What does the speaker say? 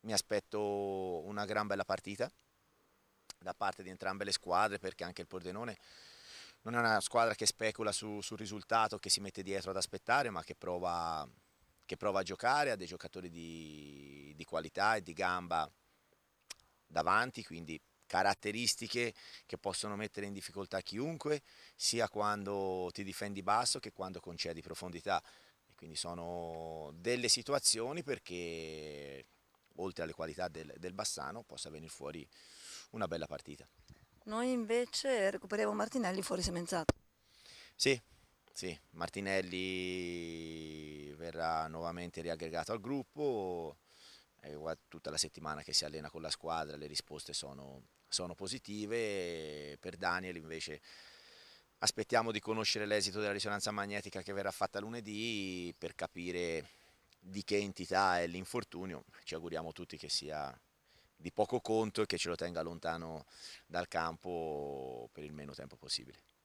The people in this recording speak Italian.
mi aspetto una gran bella partita da parte di entrambe le squadre perché anche il Pordenone non è una squadra che specula su, sul risultato, che si mette dietro ad aspettare, ma che prova, che prova a giocare, ha dei giocatori di, di, qualità e di gamba davanti, quindi caratteristiche che possono mettere in difficoltà chiunque, sia quando ti difendi basso che quando concedi profondità. quindi sono delle situazioni perché oltre alle qualità del, del Bassano, possa venire fuori una bella partita. Noi invece recuperiamo Martinelli fuori semenzato. Sì, sì, Martinelli verrà nuovamente riaggregato al gruppo, è tutta la settimana che si allena con la squadra, le risposte sono, sono positive, per Daniel invece aspettiamo di conoscere l'esito della risonanza magnetica che verrà fatta lunedì per capire di che entità è l'infortunio, ci auguriamo tutti che sia di poco conto e che ce lo tenga lontano dal campo per il meno tempo possibile.